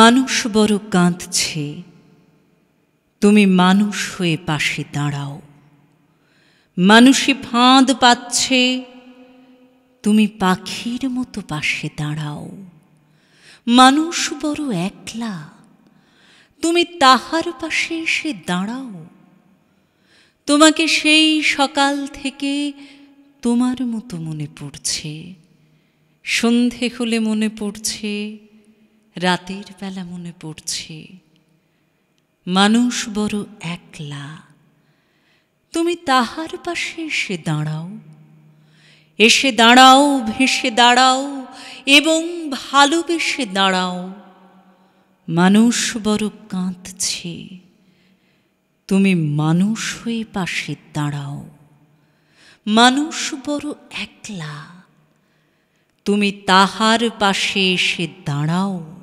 মানুষ বড় কাঁদছে তুমি মানুষ হয়ে পাশে দাঁড়াও মানুষে ফাঁদ পাচ্ছে তুমি পাখির মতো পাশে দাঁড়াও মানুষ বড় একলা তুমি তাহার পাশে এসে দাঁড়াও তোমাকে সেই সকাল থেকে তোমার মতো মনে পড়ছে সন্ধে হলে মনে পড়ছে রাতের বেলা মনে পড়ছে মানুষ বড় একলা তুমি তাহার পাশে এসে দাঁড়াও এসে দাঁড়াও ভেসে দাঁড়াও এবং ভালোবেসে দাঁড়াও মানুষ বড় কাঁদছে তুমি মানুষ হয়ে পাশে দাঁড়াও মানুষ বড় একলা তুমি তাহার পাশে এসে দাঁড়াও